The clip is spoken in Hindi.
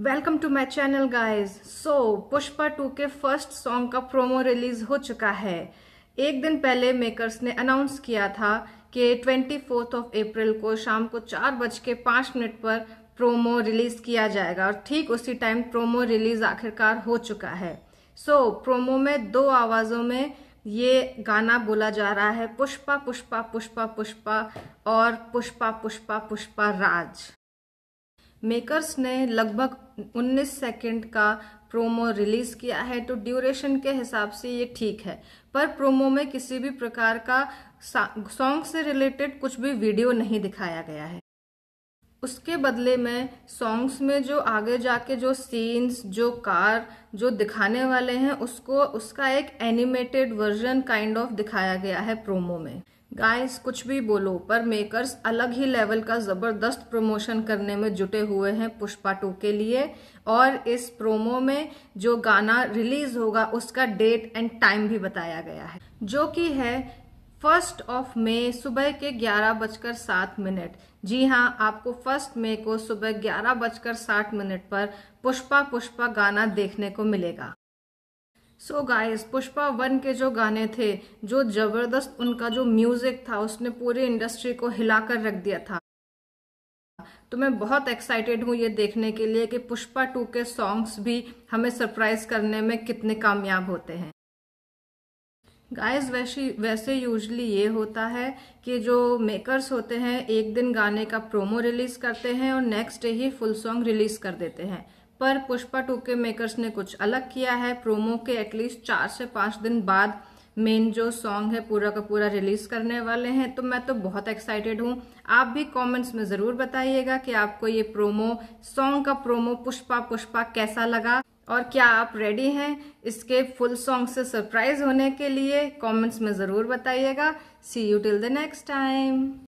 welcome to my channel guys so Pushpa two के फर्स्ट सॉन्ग का प्रोमो रिलीज हो चुका है एक दिन पहले मेकर्स ने अनाउंस किया था कि ट्वेंटी फोर्थ ऑफ अप्रैल को शाम को चार बज के पाँच मिनट पर प्रोमो रिलीज किया जाएगा और ठीक उसी टाइम प्रोमो रिलीज आखिरकार हो चुका है सो so, प्रोमो में दो आवाज़ों में ये गाना बोला जा रहा है पुष्पा पुष्पा पुष्पा पुष्पा और पुष्पा पुष्पा पुष्पा राज मेकर्स ने लगभग 19 सेकंड का प्रोमो रिलीज किया है तो ड्यूरेशन के हिसाब से ये ठीक है पर प्रोमो में किसी भी प्रकार का सॉन्ग से रिलेटेड कुछ भी वीडियो नहीं दिखाया गया है उसके बदले में सॉन्ग्स में जो आगे जाके जो सीन्स जो कार जो दिखाने वाले हैं उसको उसका एक एनिमेटेड वर्जन काइंड ऑफ दिखाया गया है प्रोमो में गाइस कुछ भी बोलो पर मेकर्स अलग ही लेवल का ज़बरदस्त प्रमोशन करने में जुटे हुए हैं पुष्पा टू के लिए और इस प्रोमो में जो गाना रिलीज होगा उसका डेट एंड टाइम भी बताया गया है जो कि है फर्स्ट ऑफ मे सुबह के ग्यारह बजकर सात मिनट जी हाँ आपको फर्स्ट मे को सुबह ग्यारह बजकर साठ मिनट पर पुष्पा पुष्पा गाना देखने को मिलेगा so so guys Pushpa one के जो गाने थे जो जबरदस्त उनका जो म्यूजिक था उसने पूरी इंडस्ट्री को हिलाकर रख दिया था तो मैं बहुत एक्साइटेड हूँ ये देखने के लिए कि पुष्पा टू के सॉन्ग्स भी हमें सरप्राइज करने में कितने कामयाब होते हैं गाइस वैसे वैसे यूजली ये होता है कि जो मेकर्स होते हैं एक दिन गाने का प्रोमो रिलीज़ करते हैं और नेक्स्ट डे ही फुल सॉन्ग रिलीज़ कर देते हैं पर पुष्पा टू के मेकर्स ने कुछ अलग किया है प्रोमो के एटलीस्ट चार से पांच दिन बाद मेन जो सॉन्ग है पूरा का पूरा रिलीज करने वाले हैं तो मैं तो बहुत एक्साइटेड हूँ आप भी कमेंट्स में ज़रूर बताइएगा कि आपको ये प्रोमो सॉन्ग का प्रोमो पुष्पा पुष्पा कैसा लगा और क्या आप रेडी हैं इसके फुल सॉन्ग से सरप्राइज होने के लिए कमेंट्स में ज़रूर बताइएगा see you till the next time